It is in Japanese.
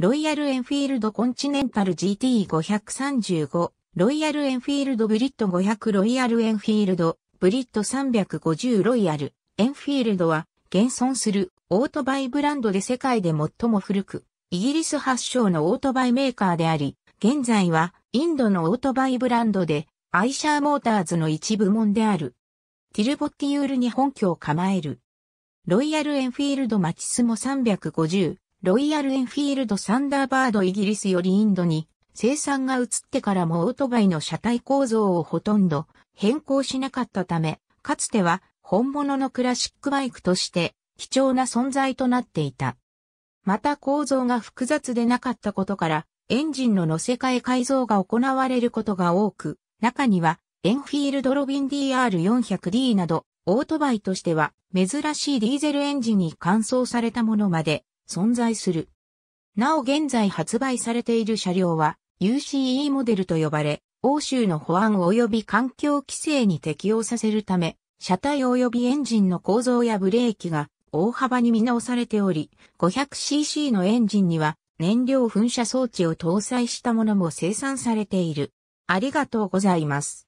ロイヤルエンフィールドコンチネンタル GT535、ロイヤルエンフィールドブリッド500ロイヤルエンフィールド、ブリッド350ロイヤル、エンフィールドは、現存するオートバイブランドで世界で最も古く、イギリス発祥のオートバイメーカーであり、現在はインドのオートバイブランドで、アイシャーモーターズの一部門である。ティルボッティユールに本拠を構える。ロイヤルエンフィールドマチスモ350、ロイヤルエンフィールドサンダーバードイギリスよりインドに生産が移ってからもオートバイの車体構造をほとんど変更しなかったため、かつては本物のクラシックバイクとして貴重な存在となっていた。また構造が複雑でなかったことから、エンジンの乗せ替え改造が行われることが多く、中にはエンフィールドロビン DR400D など、オートバイとしては珍しいディーゼルエンジンに換装されたものまで存在する。なお現在発売されている車両は UCE モデルと呼ばれ、欧州の保安及び環境規制に適用させるため、車体及びエンジンの構造やブレーキが大幅に見直されており、500cc のエンジンには燃料噴射装置を搭載したものも生産されている。ありがとうございます。